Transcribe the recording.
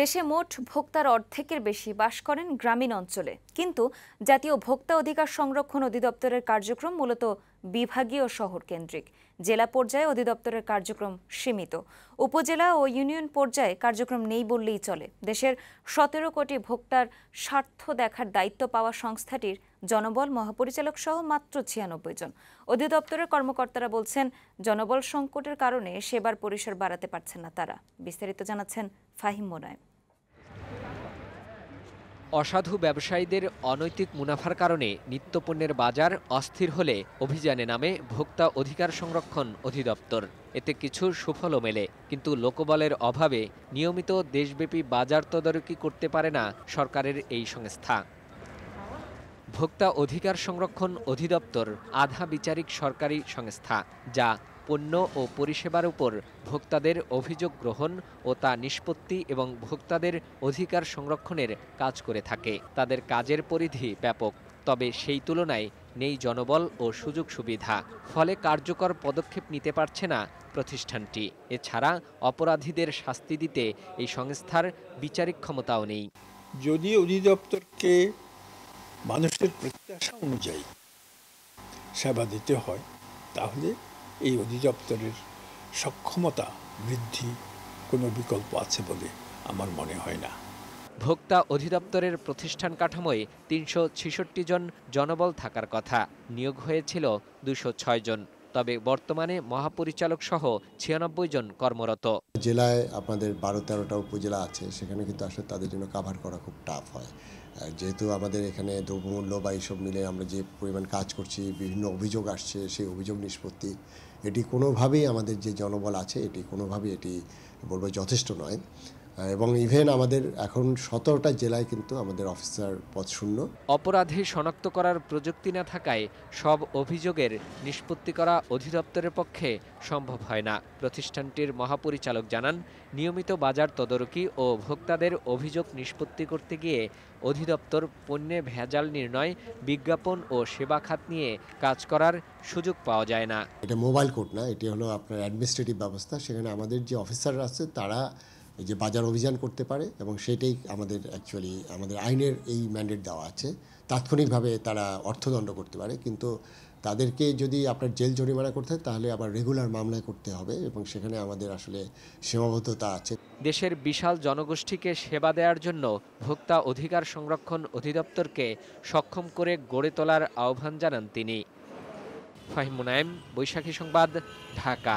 দেশে মোট ভোক্তার অর্ধেকের বেশি বাস করেন গ্রামীণ অঞ্চলে কিন্তু জাতীয় ভোক্তা অধিকার সংরক্ষণ অধিদপ্তরের কার্যক্রম মূলত বিভাগীয় শহর কেন্দ্রিক জেলা পর্যায়ে অধিদপ্তরের কার্যক্রম সীমিত উপজেলা ও ইউনিয়ন পর্যায়ে কার্যক্রম নেই বললেই চলে দেশের সতেরো কোটি ভোক্তার স্বার্থ দেখার দায়িত্ব পাওয়া সংস্থাটির জনবল মহাপরিচালক সহ মাত্র ছিয়ানব্বই জন অধিদপ্তরের কর্মকর্তারা বলছেন জনবল সংকটের কারণে সেবার পরিসর বাড়াতে পারছেন না তারা বিস্তারিত জানাচ্ছেন ফাহিম মোনায়েম অসাধু ব্যবসায়ীদের অনৈতিক মুনাফার কারণে নিত্যপণ্যের বাজার অস্থির হলে অভিযানে নামে ভোক্তা অধিকার সংরক্ষণ অধিদপ্তর এতে কিছু সুফলও মেলে কিন্তু লোকবলের অভাবে নিয়মিত দেশব্যাপী বাজার তদারকি করতে পারে না সরকারের এই সংস্থা ভোক্তা অধিকার সংরক্ষণ অধিদপ্তর আধা বিচারিক সরকারি সংস্থা যা পণ্য ও পরিষেবার উপর ভোক্তাদের অভিযোগ গ্রহণ ও তা নিষ্পত্তি এবং ভোক্তাদের অধিকার সংরক্ষণের কাজ করে থাকে তাদের কাজের পরিধি ব্যাপক তবে সেই তুলনায় নেই জনবল ও সুযোগ সুবিধা ফলে কার্যকর পদক্ষেপ নিতে পারছে না প্রতিষ্ঠানটি এছাড়া অপরাধীদের শাস্তি দিতে এই সংস্থার বিচারিক ক্ষমতাও নেই যদি অধিদপ্তরকে মানুষের প্রত্যাশা অনুযায়ী সেবা দিতে হয় তাহলে এই অধিদপ্তরের সক্ষমতা বৃদ্ধি কোনো বিকল্প আছে বলে আমার মনে হয় না ভোক্তা অধিদপ্তরের প্রতিষ্ঠান কাঠামোয় তিনশো জন জনবল থাকার কথা নিয়োগ হয়েছিল দুশো জন তবে বর্তমানে মহাপরিচালক সহ ছিয়ানব্বই জন কর্মরত জেলায় আপনাদের বারো তেরোটা উপজেলা আছে সেখানে কিন্তু আসলে তাদের জন্য কাভার করা খুব টাফ হয় যেহেতু আমাদের এখানে দ্রব্যমূল্য বা এইসব মিলে আমরা যে পরিমাণ কাজ করছি বিভিন্ন অভিযোগ আসছে সেই অভিযোগ নিষ্পত্তি এটি কোনোভাবেই আমাদের যে জনবল আছে এটি কোনোভাবেই এটি বলবো যথেষ্ট নয় এবং ইভেন আমাদের এখন সতেরোটা জেলায় কিন্তু আমাদের অফিসার পদ শূন্য অপরাধী শনাক্ত করার প্রযুক্তি না থাকায় সব অভিযোগের নিষ্পত্তি করা অধিদপ্তরের পক্ষে সম্ভব হয় না প্রতিষ্ঠানটির মহাপরিচালক জানান নিয়মিত বাজার তদারকি ও ভোক্তাদের অভিযোগ নিষ্পত্তি করতে গিয়ে অধিদপ্তর পণ্যে ভেজাল নির্ণয় বিজ্ঞাপন ও সেবা খাত নিয়ে কাজ করার সুযোগ পাওয়া যায় না এটা মোবাইল কোর্ট না এটি হলো আপনার অ্যাডমিনিস্ট্রেটিভ ব্যবস্থা সেখানে আমাদের যে অফিসাররা আছে তারা যে বাজার অভিযান করতে পারে এবং সেটাই আমাদের অ্যাকচুয়ালি আমাদের আইনের এই ম্যান্ডেট দেওয়া আছে তাৎক্ষণিকভাবে তারা অর্থদণ্ড করতে পারে কিন্তু তাদেরকে যদি আপনার জেল জরিমানা করতে হয় তাহলে আবার রেগুলার মামলায় করতে হবে এবং সেখানে আমাদের আসলে সীমাবদ্ধতা আছে দেশের বিশাল জনগোষ্ঠীকে সেবা দেওয়ার জন্য ভোক্তা অধিকার সংরক্ষণ অধিদপ্তরকে সক্ষম করে গড়ে তোলার আহ্বান জানান তিনি ফাহিমুনায়েম বৈশাখী সংবাদ ঢাকা